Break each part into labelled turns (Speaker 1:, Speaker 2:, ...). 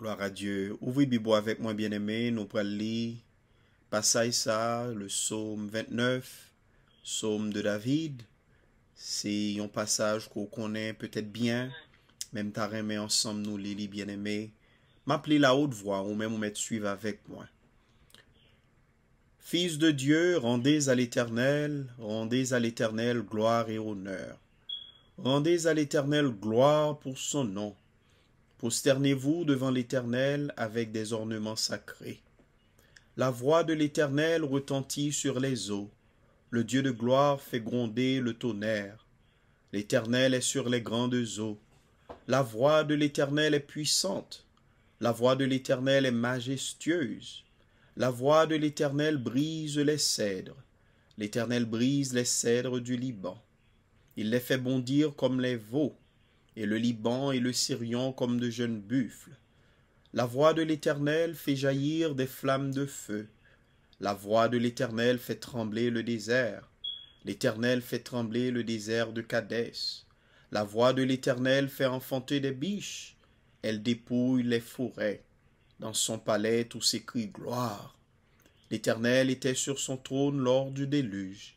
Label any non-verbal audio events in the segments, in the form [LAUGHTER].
Speaker 1: Gloire à Dieu. Ouvrez Bibo avec moi, bien-aimé. Nous prenons le ça, le psaume 29, psaume de David. C'est un passage qu'on connaît peut-être bien. Même ta ensemble nous l'élis bien-aimé. M'appelez la haute voix ou même vous suivre avec moi. Fils de Dieu, rendez à l'Éternel, rendez à l'Éternel gloire et honneur. Rendez à l'Éternel gloire pour son nom posternez vous devant l'Éternel avec des ornements sacrés. La voix de l'Éternel retentit sur les eaux. Le Dieu de gloire fait gronder le tonnerre. L'Éternel est sur les grandes eaux. La voix de l'Éternel est puissante. La voix de l'Éternel est majestueuse. La voix de l'Éternel brise les cèdres. L'Éternel brise les cèdres du Liban. Il les fait bondir comme les veaux et le Liban et le Syrion comme de jeunes buffles. La voix de l'Éternel fait jaillir des flammes de feu. La voix de l'Éternel fait trembler le désert. L'Éternel fait trembler le désert de Kadès. La voix de l'Éternel fait enfanter des biches. Elle dépouille les forêts. Dans son palais, tout s'écrit gloire. L'Éternel était sur son trône lors du déluge.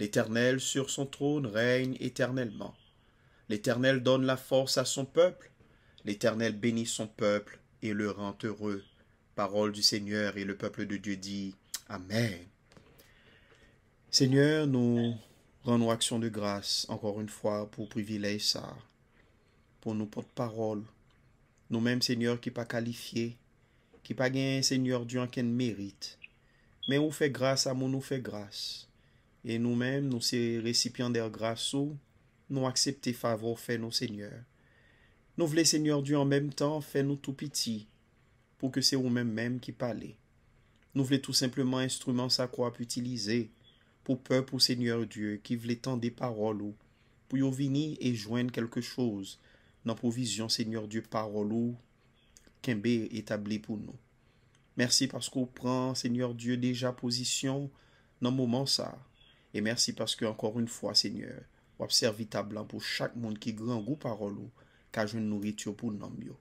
Speaker 1: L'Éternel sur son trône règne éternellement. L'Éternel donne la force à son peuple. L'Éternel bénit son peuple et le rend heureux. Parole du Seigneur et le peuple de Dieu dit Amen. Seigneur, nous rendons action de grâce encore une fois pour privilège ça, pour nous porte-parole. Nous-mêmes, Seigneur, qui pas qualifié, qui pas un Seigneur, Dieu en mérite. Mais on fait grâce à mon nous fait grâce. Et nous-mêmes, nous sommes récipiendaires grâce Nou aksepte favor fe nou, Seigneur. Nou vle, Seigneur Dieu, an mèm tan, fe nou tou piti pou ke se ou mèm mèm ki pale. Nou vle tout simplement instrument sa kwa pou itilize pou pe pou, Seigneur Dieu, ki vle tan de parolou pou yo vini e jwen kelke chose nan pou vizyon, Seigneur Dieu, parolou kenbe etabli pou nou. Mersi paskou pran, Seigneur Dieu, deja posisyon nan mouman sa. E mersi paskou ankor un fwa, Seigneur. w ap servita blan pou chak moun ki gri an gou parolou, ka joun nouwit yo pou nanm yo.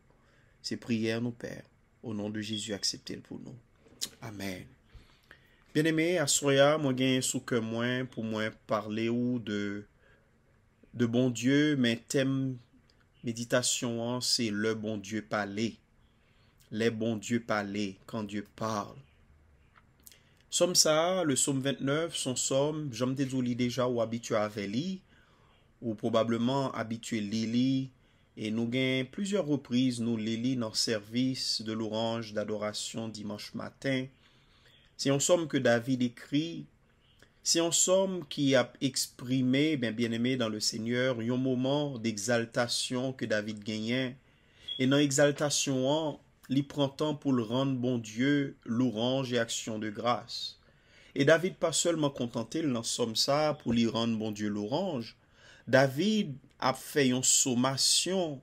Speaker 1: Se priyè an nou pèr, ou nan de Jésus akseptèl pou nou. Amen. Bien eme, asroya, mwen gen souke mwen, pou mwen parle ou de bon dieu, men tem meditasyon an, se le bon dieu pale, le bon dieu pale, kan dieu pale. Somme sa, le somme 29, son somme, jom dezou li deja ou abitou avè li, ou probableman abitue li li, e nou gen plusieurs reprise nou li li nan servis de l'orange d'adorasyon dimanche matin, se yon som ke David ekri, se yon som ki ap eksprime, ben bieneme, dan le seigneur, yon mouman d'exaltasyon ke David genyen, e nan exaltasyon an, li prantan pou l'ran bon dieu l'orange e aksyon de grase. E David pa solman kontantel nan som sa pou li ran bon dieu l'orange, David ap fè yon somasyon,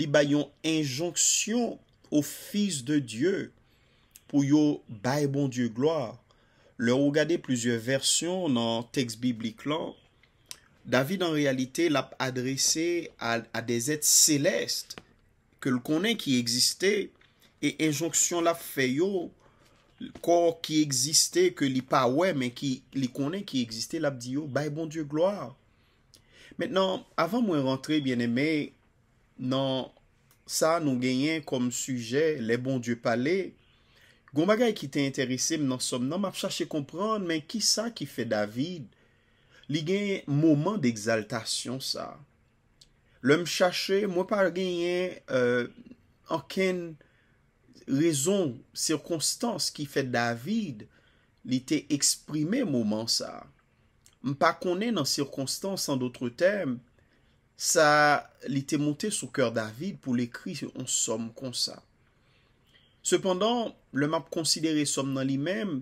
Speaker 1: li bè yon injonksyon ou fis de Diyo pou yo bè bon Diyo gloar. Le ou gade plizye versyon nan teks biblik lan, David an realite l ap adrese a de zet selest ke l konen ki egziste e injonksyon la fè yo kor ki egziste ke li pa wè men ki li konen ki egziste l ap diyo bè bon Diyo gloar. Mètenan, avan mwen rentre, byen eme, nan sa nou genyen kom suje, le bon dieu pale, goun bagay ki te interese mnen som nan map chache kompran, men ki sa ki fe David, li genyen mouman de exaltasyon sa. Lem chache, mwen pa genyen euh, anken rezon, sirkonstans ki fe David, li te eksprime mouman sa. Mpa konen nan sirkonstans an doutre tem, sa li te montè sou kèr David pou l'ekri yon som kon sa. Sependan, le map konsidere som nan li men,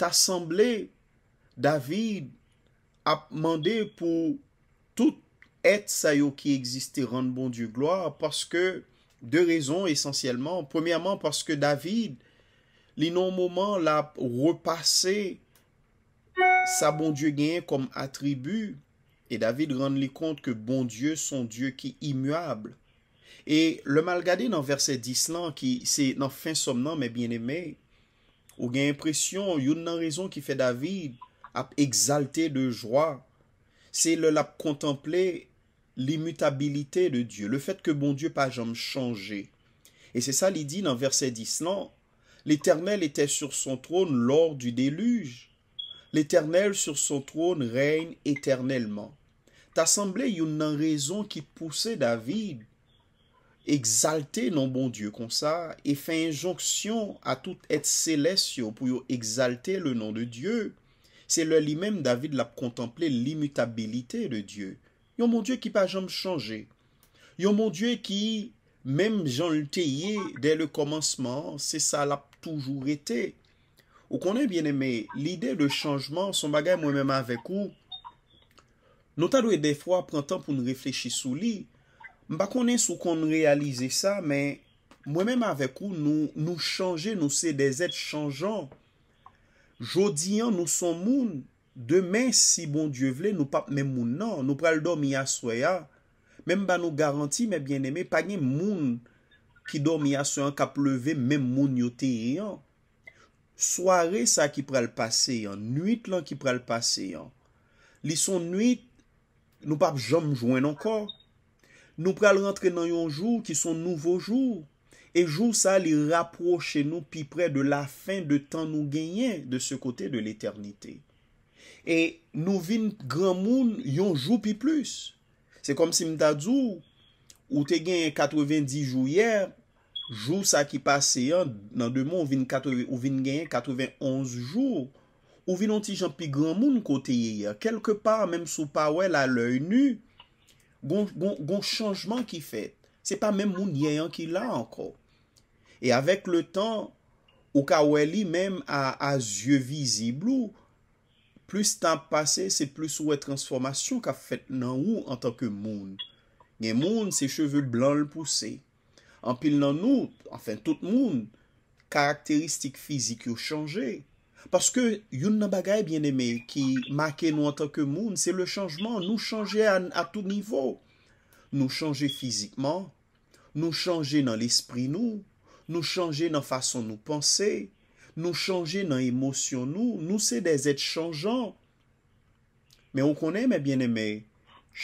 Speaker 1: ta semblé David ap mandè pou tout et sa yo ki egziste ran bon du gloa, paske de rezon esensyèlman. Premèman, paske David li non mouman la repasè Sa bon dieu genye kom atribu. E David rende li kont ke bon dieu son dieu ki imuable. E le mal gade nan verse 10 nan ki se nan fin somnan men bien eme. Ou genye impresyon, yon nan rezon ki fe David ap exalte de joa. Se le la kontemple l'imutabilite de dieu. Le fet ke bon dieu pa jom chanje. E se sa li di nan verse 10 nan. L'Eternel ete sur son tron lor du deluge. L'éternel sur son trône règne éternellement. Ta semblè yon nan rezon ki pousè David exalte non bon Dieu konsa e fè injonksyon a tout ete selesyo pou yo exalte le non de Dieu. Se lè li men David lap kontemple l'imutabilite de Dieu. Yon mon Dieu ki pa jom chanje. Yon mon Dieu ki men jom lteye dey le komansman se sa lap toujou retey. Ou konen, bien eme, l'ide de chanjman, son bagay mwen menman avek ou, nou ta dou e defwa prantan pou nou reflechi sou li, mba konen sou konen realize sa, men mwen menman avek ou, nou chanje, nou se de zet chanjan, jodi an nou son moun, demen si bon die vle nou pap men moun nan, nou pral dormi ya soya, menm ba nou garanti, menm bien eme, pa gen moun ki dormi ya soya, kap leve menm moun yo te yon, Soare sa ki pral pase yon. Nuit lan ki pral pase yon. Li son nuit, nou pa jom jwen ankon. Nou pral rentre nan yon jou ki son nouvo jou. E jou sa li raproche nou pi pre de la fin de tan nou genyen de se kote de l'eternite. E nou vin gran moun yon jou pi plus. Se kom si mta zou ou te genyen 90 jou yer. Jou sa ki pase yon nan de moun ou vin ganyan 91 joun, ou vin an ti jan pi gran moun koteye yon. Kelke par, menm sou pa wè la lèy nou, gon chanjman ki fèt. Se pa menm moun yayan ki la anko. E avèk le tan, ou ka wè li menm a zye viziblou, plus tan pase, se plus wè transformasyon ka fèt nan ou an tanke moun. Nen moun se cheve blan l pousè. Anpil nan nou, anfen tout moun, karakteristik fizik yo chanje. Paske yon nan bagay, bien eme, ki make nou an tanke moun, se le chanjman, nou chanje a tout nivou. Nou chanje fizikman, nou chanje nan l'espri nou, nou chanje nan fason nou panse, nou chanje nan emosyon nou, nou se de zet chanjan. Men ou konen, men bien eme,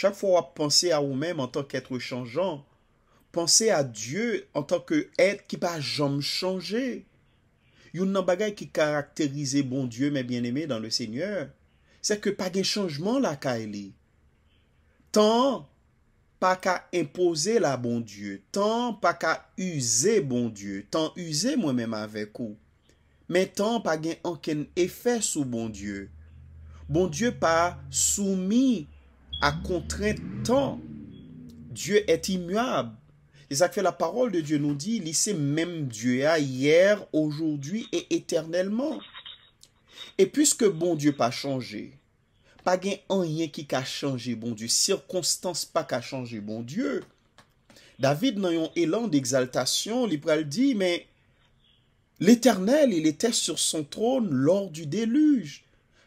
Speaker 1: chak fwa wap panse a ou men an tanke etre chanjan. Pense a Diyo an tanke et ki pa jom chanje. Yon nan bagay ki karakterize bon Diyo men bien eme dan le seigneur. Se ke pa gen chanjman la ka ele. Tan pa ka impose la bon Diyo. Tan pa ka uze bon Diyo. Tan uze mwen men ma vek ou. Men tan pa gen anken efes ou bon Diyo. Bon Diyo pa soumi a kontren tan. Diyo et imuab. ça fait la parole de Dieu nous dit, a même Dieu a hein, hier, aujourd'hui et éternellement. Et puisque bon Dieu pas changé, pas gain rien qui a changé bon Dieu, circonstance pas qu'a changé bon Dieu. David n'ayant un élan d'exaltation, il dit mais l'Éternel, il était sur son trône lors du déluge.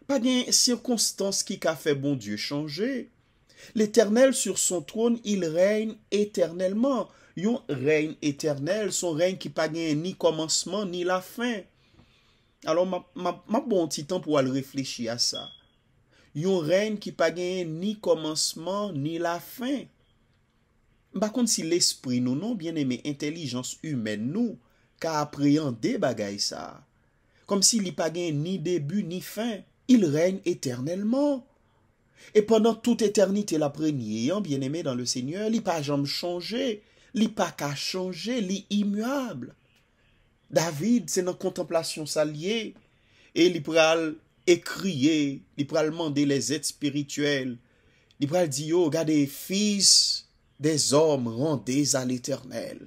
Speaker 1: Pas gain circonstance qui a fait bon Dieu changer. L'Éternel sur son trône, il règne éternellement. Yon reyn eternel son reyn ki pa gen ni komanseman ni la fin. Alon, ma bon ti tan pou al reflechi a sa. Yon reyn ki pa gen ni komanseman ni la fin. Bakon si l'esprit nou nou, bien eme, intelijans humen nou, ka apreyan de bagay sa. Kom si li pa gen ni debu ni fin, il reyn eternelman. E pendant tout eternite la prenyen, bien eme, dan le seigneur, li pa jam chanje. Li pa ka chanje, li imuable. David, se nan kontemplasyon sa liye, e li pral ekriye, li pral mande le zet spirituel, li pral di yo, gade fis, de zom rande zan eternel.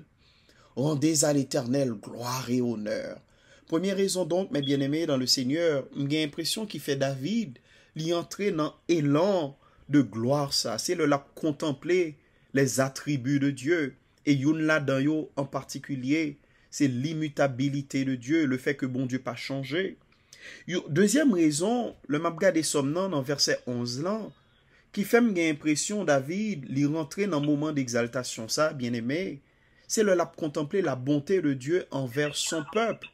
Speaker 1: Rande zan eternel, gloare e oner. Premier rezon donk, me bieneme, dan le seigneur, m gen impresyon ki fe David, li antre nan elan de gloare sa. Se le la kontemple les atribu de dieu. Et yunla » yo en particulier, c'est l'immutabilité de Dieu, le fait que bon Dieu pas changé. deuxième raison, le mabga » des somnans dans verset 11 là, qui fait une impression David l'y rentrer dans moment d'exaltation ça, bien aimé, c'est le lap contempler la bonté de Dieu envers son peuple.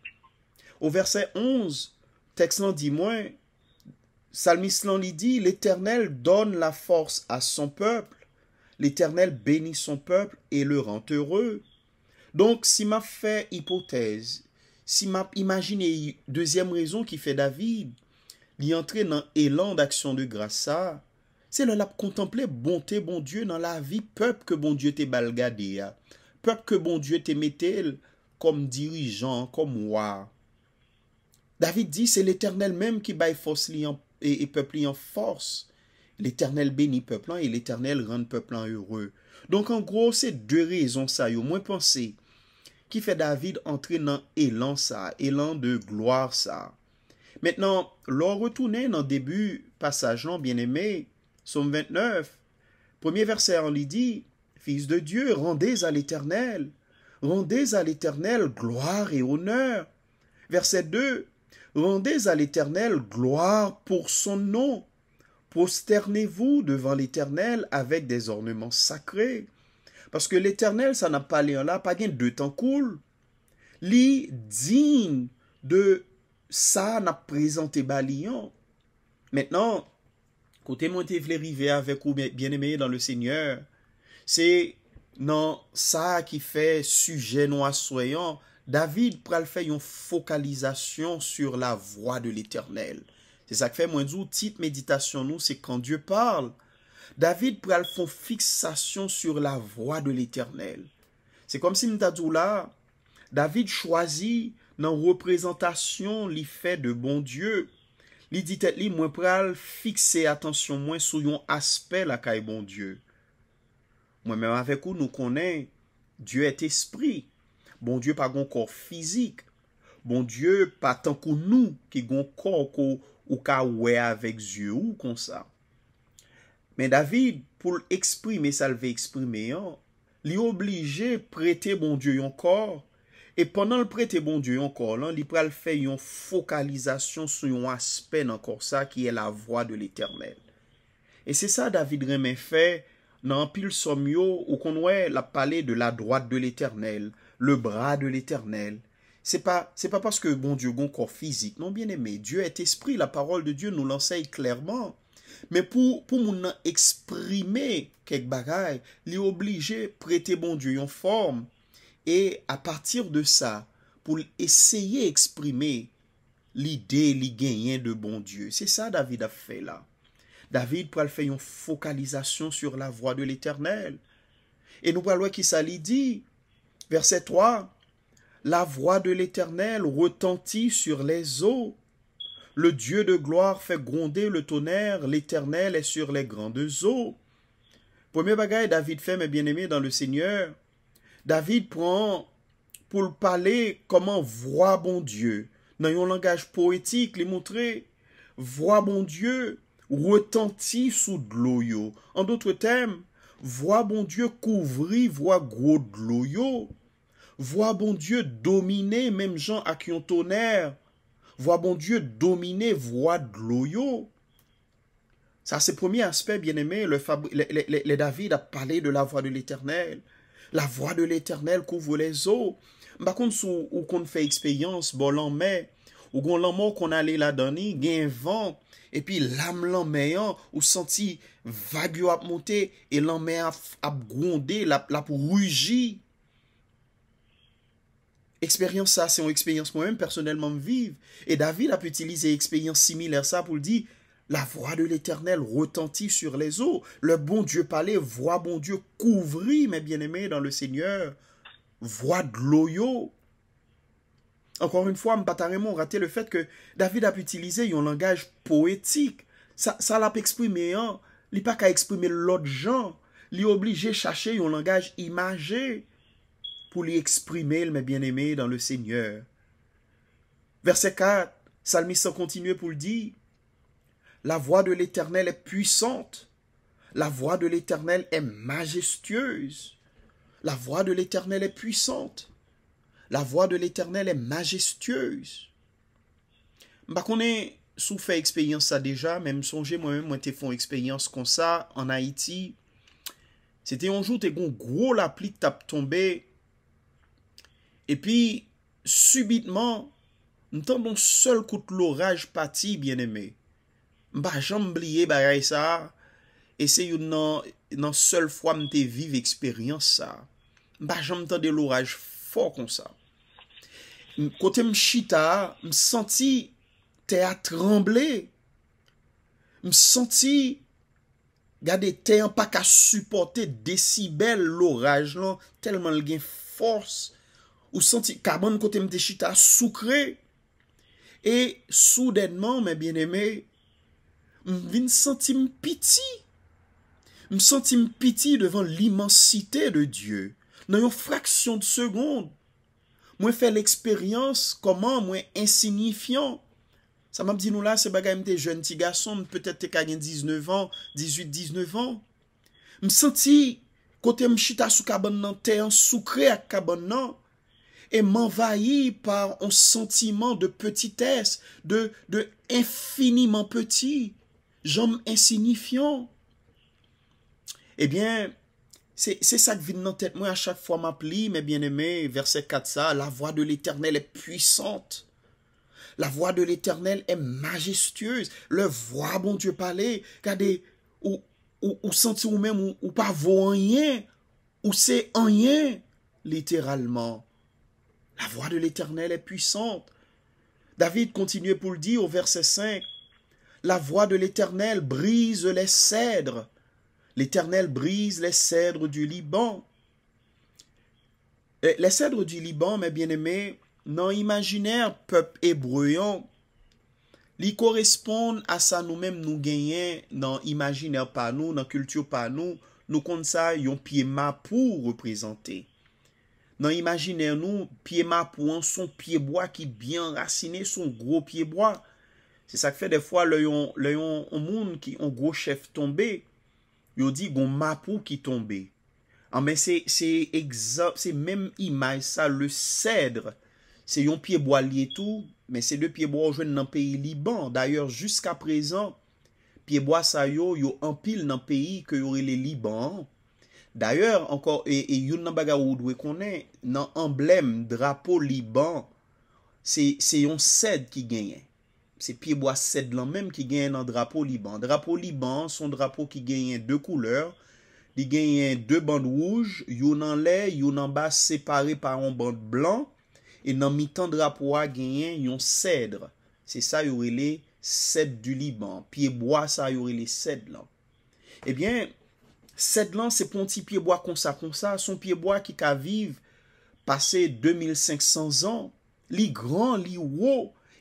Speaker 1: Au verset 11, texte dit moins, Salmislan lui dit, l'Éternel donne la force à son peuple l'Eternel beni son people e le rente heureux. Donk, si ma fè hipotez, si ma imagine yi deuxième rezon ki fè David, li antre nan elan d'aksyon de grasa, se lalap kontemple bonte bon dieu nan la vi peopke bon dieu te balgadea, peopke bon dieu te metel kom dirijan, kom waa. David di, se l'Eternel menm ki bay fos li an, e peop li an fos, L'Éternel bénit peuplant et l'Éternel rend peuplant heureux. Donc en gros, c'est deux raisons ça au moins penser, qui fait David entrer dans élan ça, élan de gloire ça. Maintenant, l'on retourne dans début passage non bien-aimé, Somme 29, premier verset on lui dit Fils de Dieu, rendez à l'Éternel, rendez à l'Éternel gloire et honneur. Verset 2 Rendez à l'Éternel gloire pour son nom Posterne vous devant l'Eternel avec des ornements sacrés. Parce que l'Eternel, ça n'a pas l'air là, pas gain de temps cool. L'idigne de ça n'a présenté pas l'air. Maintenant, c'est dans ça qui fait sujet non assoyant, David pral fait une focalisation sur la voie de l'Eternel. Se sak fe mwen zou tit meditasyon nou se kan Dieu parle, David pral fon fiksasyon sur la vwa de l'Eternel. Se kom si mwen tatou la, David chwazi nan reprezentasyon li fe de bon Dieu, li ditet li mwen pral fikse atensyon mwen sou yon aspe la ka e bon Dieu. Mwen men avèk ou nou konen, Dieu et esprit, bon Dieu pa gon kor fizik, bon Dieu pa tankou nou ki gon kor ko Ou ka wea vek zyu ou konsa. Men David pou l'exprime salve eksprime an, li oblige prete bon die yon kor. E panan l prete bon die yon kor lan, li pral fe yon fokalizasyon sou yon aspen an kor sa ki e la vwa de l'Eternel. E se sa David reme fe nan pil som yo ou konwe la pale de la drat de l'Eternel, le bra de l'Eternel. Se pa paske bon dieu gon kon fizik. Non, bien eme, dieu et espri. La parol de dieu nou lansay klerman. Men pou moun eksprime kek bagay, li oblige prete bon dieu yon form. E a partir de sa, pou l'eseye eksprime li de li genyen de bon dieu. Se sa David a fe la. David pou al fe yon fokalizasyon sur la vwa de l'eternel. E nou pal wè ki sa li di, verse 3, La voix de l'Éternel retentit sur les eaux. Le Dieu de gloire fait gronder le tonnerre, l'Éternel est sur les grandes eaux. Premier bagage, David fait, mes bien-aimés, dans le Seigneur. David prend pour parler comment voit bon Dieu. Dans un langage poétique, les montrer. Voix bon Dieu retentit sous de En d'autres termes, voix bon Dieu couvrit voix gros de l'eau. Vois, bon Dieu dominer même gens à qui on tonnerre. Vois, bon Dieu dominer voix de l'oyo. Ça, c'est le premier aspect, bien-aimé. Le, David a parlé de la voix de l'Éternel. La voix de l'Éternel couvre les eaux. Par contre, sou, ou qu'on fait expérience, bon l'an mai, ou qu'on l'an qu'on allait la donner, gain vent, et puis l'âme l'an ou senti vague a et l'an a, a grondé, la, la expérience ça c'est une expérience moi-même personnellement vive. Et David a une expérience similaire ça ça pour dire « la voix de l'éternel retentit sur les eaux. Le bon Dieu palais, voix bon Dieu couvrit, mes bien-aimés, dans le Seigneur. Voix de l'oyo. Encore une fois, a raté le fait que David a pu utiliser un langage poétique. Ça, ça l'a hein. Il n'y pas qu'à exprimer l'autre genre. Il est obligé de chercher un langage imagé pour lui exprimer, mes bien aimés dans le Seigneur. Verset 4, sans continuer pour le dire, la voix de l'Éternel est puissante, la voix de l'Éternel est majestueuse, la voix de l'Éternel est puissante, la voix de l'Éternel est majestueuse. Bah qu'on est sous fait expérience ça déjà, même songer moi-même, moi, tes fait une expérience comme ça en Haïti. C'était un jour, t'es un gros l'appli t'a tombé E pi, subitman, m tan bon sol kout l'oraj pati, bien eme, m ba jan m bliye ba gay sa, ese yon nan sol fwa m te vive eksperyans sa, m ba jan m tan de l'oraj fok kon sa. Kote m chita, m santi te atremble, m santi gade te yon pa ka suporte decibel l'oraj lan, non, telman l gen fos, ou santi kabon kote mte chita soukre, e soudenman, mwen bieneme, mwen vin santi mpiti, mwen santi mpiti devan l'imansite de Diyo, nan yon fraksyon de segonde, mwen fe l'eksperyans, koman mwen insignifyan, sa mwen bdi nou la, se baga mte jen ti gason, mwen petet te kagen 19 an, 18-19 an, mwen santi kote mte chita soukabon nan, te yon soukre akabon nan, et m'envahir par un sentiment de petitesse, de, de infiniment petit, j'homme insignifiant. Eh bien, c'est c'est ça vient vient tête. tête à à fois, fois pli, mes bien aimés verset 4 ça, la voix de l'Éternel est puissante. La voix de l'Éternel est majestueuse. Le voix bon Dieu, parler. Regardez, ou, ou, ou senti ou même, ou, ou pa ou c'est ou se littéralement la voix de l'Éternel est puissante. David continuait pour le dire au verset 5. La voix de l'Éternel brise les cèdres. L'Éternel brise les cèdres du Liban. Les cèdres du Liban, mes bien-aimés, non imaginaire peuple hébreu, li correspondent à ça nous-mêmes nous gagnons dans imaginaire par nous, dans culture par nous, nous compte ça un pied ma pour représenter. Nan imagine nou, piye mapou an son piyeboa ki bien racine son gro piyeboa. Se sa fe defwa le yon moun ki yon gro chef tombe, yo di ah, gon mapou ki tombe. An men se men imay sa le cèdre, se yon piyeboa li etou, men se de piyeboa ou jwen nan peyi Liban. D'ayor, jusqu'a prezan, piyeboa sa yo, yo an pil nan peyi ki yon li Liban. D'ayor, ankor, e yon nan baga ou dwe konen, nan emblèm drapo Liban, se yon sed ki genyen. Se piyeboa sed lan menm ki genyen nan drapo Liban. Drapo Liban, son drapo ki genyen de kouleur, li genyen de bande rouge, yon nan lè, yon nan bas separe pa yon bande blan, e nan mitan drapo a genyen yon sedre. Se sa yorile sed du Liban. Piyeboa sa yorile sed lan. Ebyen, eh Sed lan se pon ti pyeboa konsa konsa, son pyeboa ki ka vive pase 2500 an, li gran, li wo,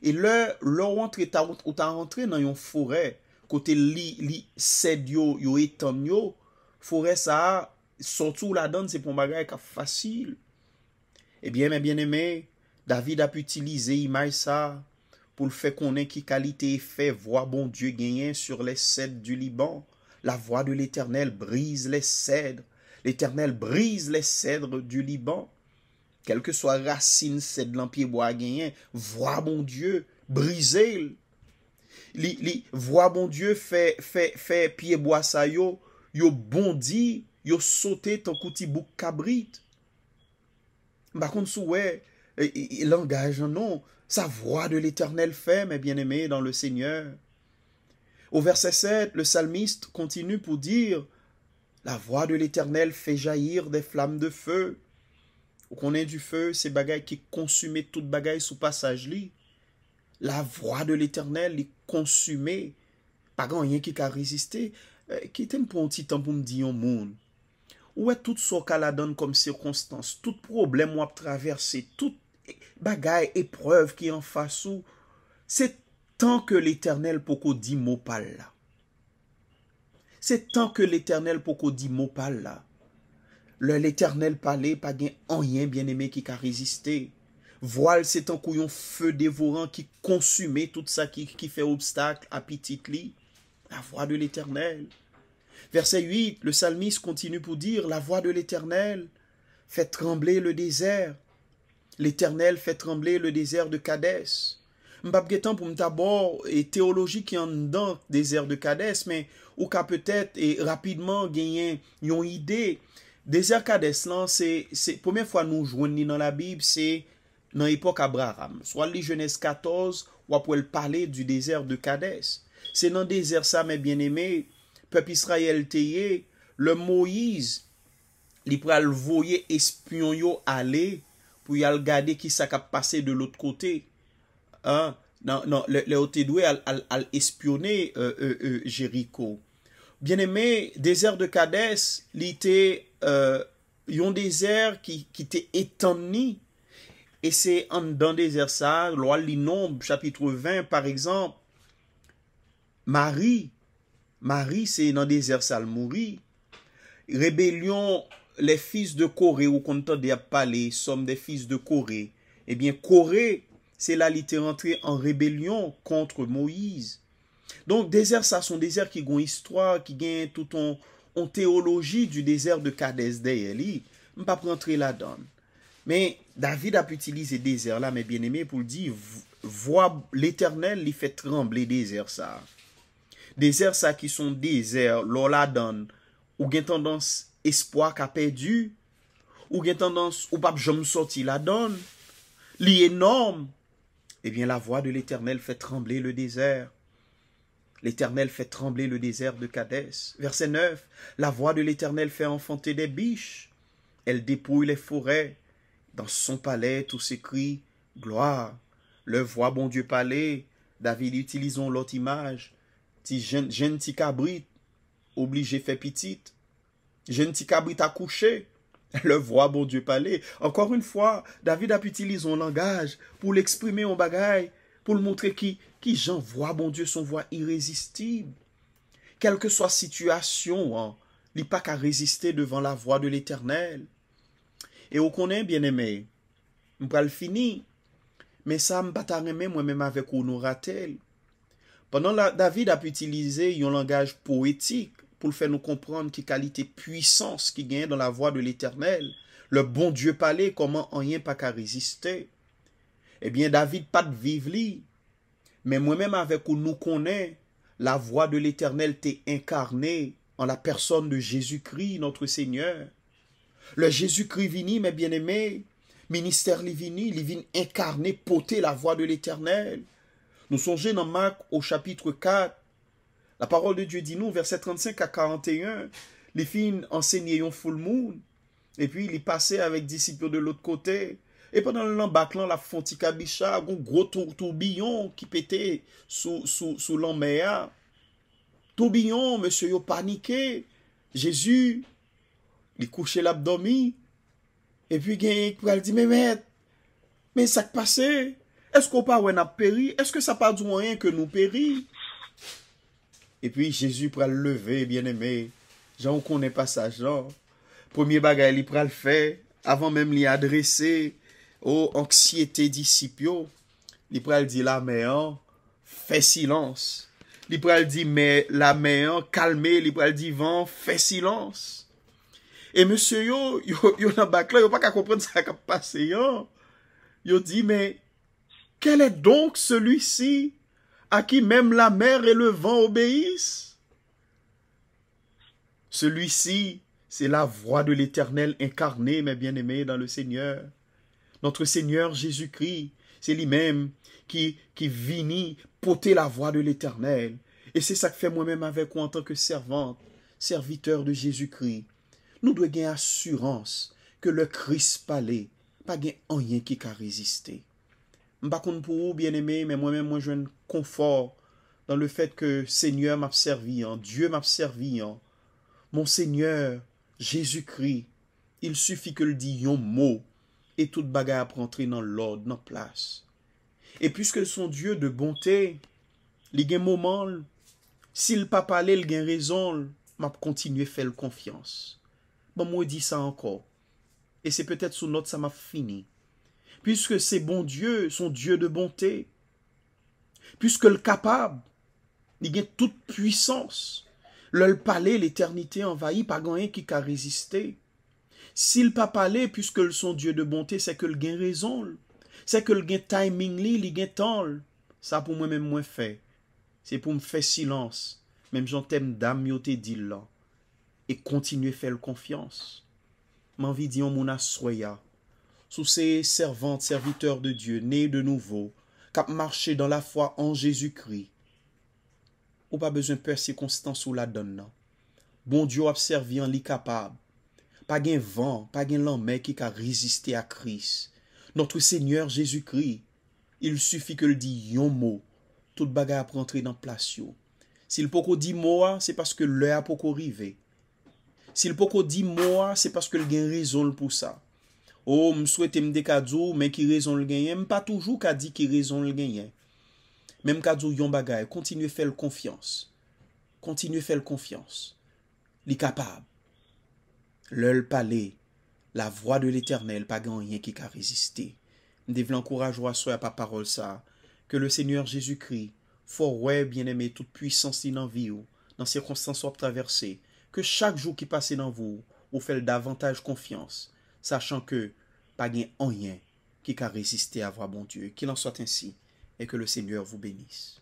Speaker 1: e le, lor rentre ou ta rentre nan yon fore, kote li sed yo, yo etan yo, fore sa, son tou la dan se pon bagay ka fasil. Ebyen men, bienen men, David ap utilize imay sa pou l fe konen ki kalite efè vwa bon die genyen sur le sed du Liban. La voie de l'Eternel brise les cèdres. L'Eternel brise les cèdres du Liban. Kelke soye racine cèdre lan piyebo a genyen, voie bon dieu brise il. Li voie bon dieu fè piyebo a sayo, yo bondi, yo sote ton kouti bou kabrit. Bakon sou we, il angaje nan, sa voie de l'Eternel fè, men bien eme, dan le Seigneur. Au verset 7, le psalmiste continue pour dire La voix de l'Éternel fait jaillir des flammes de feu. Ou qu'on ait du feu, c'est bagaille qui consumait toute bagaille sous passage lit. La voix de l'Éternel est consumée. Pas grand rien qui a résisté. Euh, qui est pour un petit temps pour me dire au monde Où est tout ce qu'elle a donne comme circonstance, tout problème ou a traversé, tout bagaille, épreuve qui en face ou, c'est tant que l'Éternel poko dit mot là. C'est tant que l'Éternel poko dit mot pâle-là. là. L'Éternel palais pas rien bien-aimé qui a résisté. Voile c'est un couillon feu dévorant qui consumait tout ça qui, fait obstacle à petite lit. La voix de l'Éternel. Verset 8, le psalmiste continue pour dire la voix de l'Éternel fait trembler le désert. L'Éternel fait trembler le désert de Kadès. Mpap getan pou mtabor e teologi ki yon dan deser de Kades, men ou ka petet e rapidman genyen yon ide. Deser Kades lan, poumen fwa nou jwen li nan la Bib, se nan epok Abraham. So al li jenese 14, wap wèl pale du deser de Kades. Se nan deser sa, men bien eme, pep Israel teye, le Moiz li pou al voye espyon yo ale, pou yal gade ki sa kap pase de lout kotey. Hein, non, non, le, le te doué euh, euh, euh, Jéricho. Bien aimé, désert de Il l'été, euh, un désert qui, qui était étendu. Et c'est en dans désert ça, loi l'inombre, chapitre 20, par exemple, Marie, Marie, c'est dans désert ça, elle mourit. Rébellion, les fils de Corée, ou qu'on de parler, sommes des fils de Corée. Eh bien, Corée, Se la li te rentre an rebelyon kontre Moïse. Donk, dezer sa son dezer ki goun istwa, ki gen touton an teologi du dezer de Kades Deyeli, m pa prentre la don. Men, David ap utilize dezer la, men bien eme pou li di, voab l'Eternel li fet tremble dezer sa. Dezer sa ki son dezer, lor la don, ou gen tendans espoa ka pedu, ou gen tendans ou pap jom soti la don, li enorme, Eh bien, la voix de l'Éternel fait trembler le désert. L'Éternel fait trembler le désert de Cadès. Verset 9. La voix de l'Éternel fait enfanter des biches. Elle dépouille les forêts. Dans son palais, tout s'écrit Gloire. Le voix, bon Dieu, palais. David, utilisons l'autre image. Ti jeune, jeune cabrit, obligé fait petite. Jeune ti cabrit [LAUGHS] Le vwa bon dieu pale, ankor un fwa, David ap utilize yon langaj pou l'exprime yon bagay, pou l'montre ki jen vwa bon dieu son vwa irresistib. Kelke swa situasyon, li pa ka reziste devan la vwa de l'eternel. E ou konen, bien eme, m pral fini, men sa m patareme mwen menm avek ou nou ratele. Pendan David ap utilize yon langaj poetik, pour le faire nous comprendre qui qualité puissance qui gagne dans la voie de l'éternel. Le bon Dieu palais comment rien pas qu'à résister. Eh bien, David pas de vivre Mais moi-même avec où nous connaît, la voix de l'éternel t'est incarnée en la personne de Jésus-Christ, notre Seigneur. Le Jésus-Christ vini, mes bien-aimés, ministère Livini, Livini incarné, poté la voix de l'éternel. Nous songez dans Marc au chapitre 4, La parol de Dieu di nou, verset 35 a 41, li fin ensegnè yon foul moun, e pi li pase avèk disipyo de l'ot kote, e pendant l'an baklan la fontika bicha, goun gro toubillon ki pète sou l'an mèya, toubillon, mèsyo yon panike, jèzu, li kouchè l'abdomi, e pi gen yon koual di, mè mè, mè sak pase, eske ou pa wè na peri, eske sa pa doun wè yon ke nou peri, Et puis, Jésus pral levé, bien-aimé, Jean, on ne connaît pas sa genre. Premier bagay, li pral fait, avant même li adressé aux anxiétés disciples, li pral dit, la méant, fais silence. Li pral dit, la méant, calmez, li pral dit, van, fais silence. Et monsieur, yo, yo nan bakla, yo pa ka komprenne sa ka pasé, yo. Yo di, mais, quel est donc celui-ci? à qui même la mer et le vent obéissent. Celui-ci, c'est la voix de l'Éternel incarné, mes bien-aimés, dans le Seigneur. Notre Seigneur Jésus-Christ, c'est lui-même qui, qui vinit porter la voix de l'Éternel. Et c'est ça que fait moi-même avec vous en tant que servante, serviteur de Jésus-Christ. Nous devons gagner assurance que le Christ palais, pas gain rien qui a résisté. M bakoun pou ou bien eme, mè mwen mè mwen jwen konfor dan le fet ke seigneur m ap serviyan, dieu m ap serviyan. Mon seigneur, jesu kri, il sufi ke l di yon mou et tout bagay ap rentri nan l orde, nan plas. Et pwiske son dieu de bontè, li gen mouman, si l pa pale, li gen rezon, m ap kontinye fèl konfians. Bon, m wè di sa anko, et se petèt sou not sa m ap fini. Puiske se bon dieu son dieu de bonte. Puiske l kapab, li gen tout puissance. L el pale, l eternite envahi, pa gen yon ki ka reziste. Si l pa pale, puiske l son dieu de bonte, se ke l gen rezon l. Se ke l gen timing li, li gen ton l. Sa pou mwen mwen fe. Se pou mwen fe silans. Mem jantem dam yote di la. E kontinu fe l konfians. Manvi di yon moun aswaya. Sou se servante, serviteur de Dieu, ne de nouvo, kap marche dan la fwa an Jezoukri. Ou pa bezon persekonstan sou la donnan. Non. Bon Diyo ap servi an li kapab. Pa gen van, pa gen lanme ki ka reziste a Kris. Notre Seigneur Jezoukri, il soufi ke l di yon mo. Tout bagay ap rentre dan plasyon. Si l poko di moua, se paske l le ap poko rive. Si l poko di moua, se paske l gen rezon l pou sa. Ou m souwete m de kadzou, men ki rezon l genyen, m pa toujou ka di ki rezon l genyen. Men m kadzou yon bagay, kontinu fèl konfians. Kontinu fèl konfians. Li kapab. Lel pale, la vwa de l eternel, pa genyen ki ka reziste. M dev l ankouraj waz souy apaparol sa, ke le Senyor Jezu kri, fò wè bienemè tout puissansi nan vi ou, nan sèkonsans wap traversè, ke chak jou ki pase nan vou, ou fèl davantaj konfians, sachant que pas en rien qui a résisté à voir bon Dieu. Qu'il en soit ainsi et que le Seigneur vous bénisse.